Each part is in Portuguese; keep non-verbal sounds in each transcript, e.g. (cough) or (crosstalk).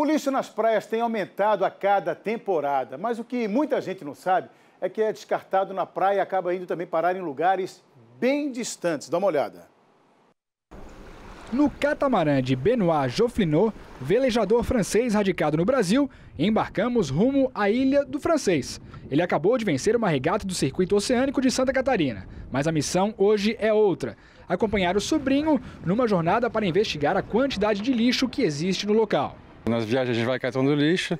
O lixo nas praias tem aumentado a cada temporada, mas o que muita gente não sabe é que é descartado na praia e acaba indo também parar em lugares bem distantes. Dá uma olhada. No catamarã de Benoit Joflinot, velejador francês radicado no Brasil, embarcamos rumo à Ilha do Francês. Ele acabou de vencer uma regata do Circuito Oceânico de Santa Catarina, mas a missão hoje é outra: acompanhar o sobrinho numa jornada para investigar a quantidade de lixo que existe no local. Nas viagens a gente vai catando lixo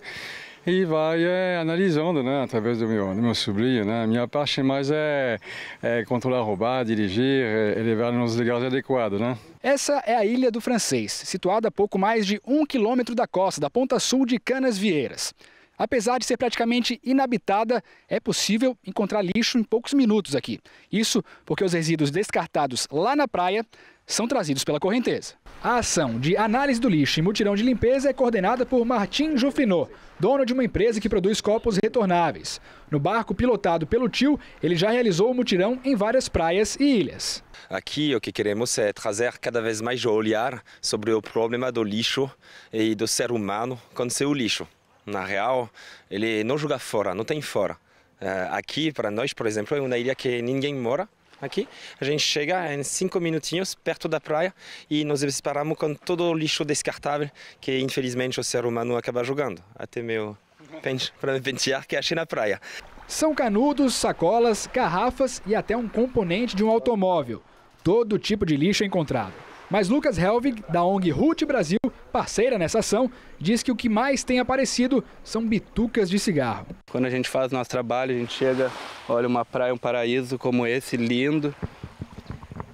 e vai é, analisando, né, através do meu, do meu sobrinho, né. Minha parte mais é, é controlar roubar, dirigir, é, levar nos lugares adequados, né. Essa é a Ilha do Francês, situada a pouco mais de um quilômetro da costa, da ponta sul de Canas Vieiras. Apesar de ser praticamente inabitada, é possível encontrar lixo em poucos minutos aqui. Isso porque os resíduos descartados lá na praia são trazidos pela correnteza. A ação de análise do lixo e mutirão de limpeza é coordenada por Martim Jufinot, dono de uma empresa que produz copos retornáveis. No barco pilotado pelo tio, ele já realizou o mutirão em várias praias e ilhas. Aqui o que queremos é trazer cada vez mais o olhar sobre o problema do lixo e do ser humano com seu lixo. Na real, ele não joga fora, não tem fora. É, aqui, para nós, por exemplo, é uma ilha que ninguém mora, aqui. A gente chega em cinco minutinhos perto da praia e nos separamos com todo o lixo descartável que infelizmente o ser humano acaba jogando. Até meu pente (laughs) para me pentear que é achei na praia. São canudos, sacolas, garrafas e até um componente de um automóvel. Todo tipo de lixo é encontrado. Mas Lucas Helvig, da ONG Rute Brasil, parceira nessa ação, diz que o que mais tem aparecido são bitucas de cigarro. Quando a gente faz nosso trabalho, a gente chega, olha uma praia, um paraíso como esse, lindo.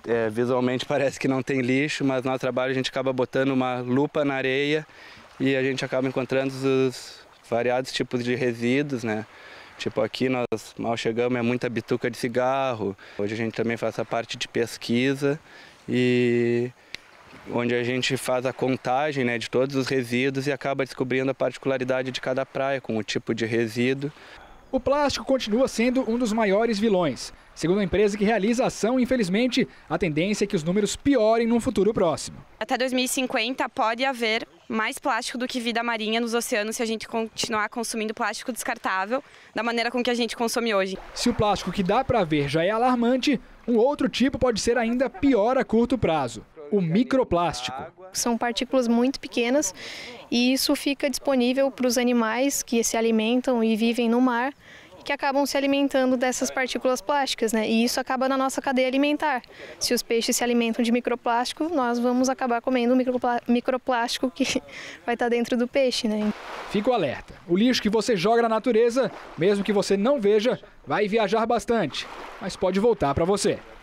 É, visualmente parece que não tem lixo, mas no trabalho a gente acaba botando uma lupa na areia e a gente acaba encontrando os variados tipos de resíduos, né? Tipo, aqui nós mal chegamos, é muita bituca de cigarro. Hoje a gente também faz a parte de pesquisa e onde a gente faz a contagem né, de todos os resíduos e acaba descobrindo a particularidade de cada praia com o tipo de resíduo. O plástico continua sendo um dos maiores vilões. Segundo a empresa que realiza a ação, infelizmente, a tendência é que os números piorem num futuro próximo. Até 2050 pode haver mais plástico do que vida marinha nos oceanos se a gente continuar consumindo plástico descartável da maneira com que a gente consome hoje. Se o plástico que dá para ver já é alarmante, um outro tipo pode ser ainda pior a curto prazo. O microplástico. São partículas muito pequenas e isso fica disponível para os animais que se alimentam e vivem no mar que acabam se alimentando dessas partículas plásticas, né? E isso acaba na nossa cadeia alimentar. Se os peixes se alimentam de microplástico, nós vamos acabar comendo o microplástico que (laughs) vai estar tá dentro do peixe, né? Fica o alerta. O lixo que você joga na natureza, mesmo que você não veja, vai viajar bastante, mas pode voltar para você.